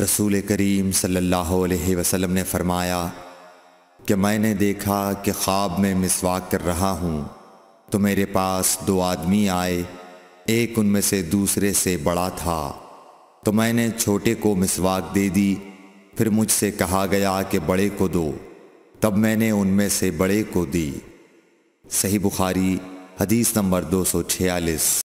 रसूल करीम सल्लल्लाहु अलैहि वसल्लम ने फरमाया कि मैंने देखा कि ख्वाब में मिसवाक कर रहा हूँ तो मेरे पास दो आदमी आए एक उनमें से दूसरे से बड़ा था तो मैंने छोटे को मिसवाक दे दी फिर मुझसे कहा गया कि बड़े को दो तब मैंने उनमें से बड़े को दी सही बुखारी हदीस नंबर दो सौ छियालीस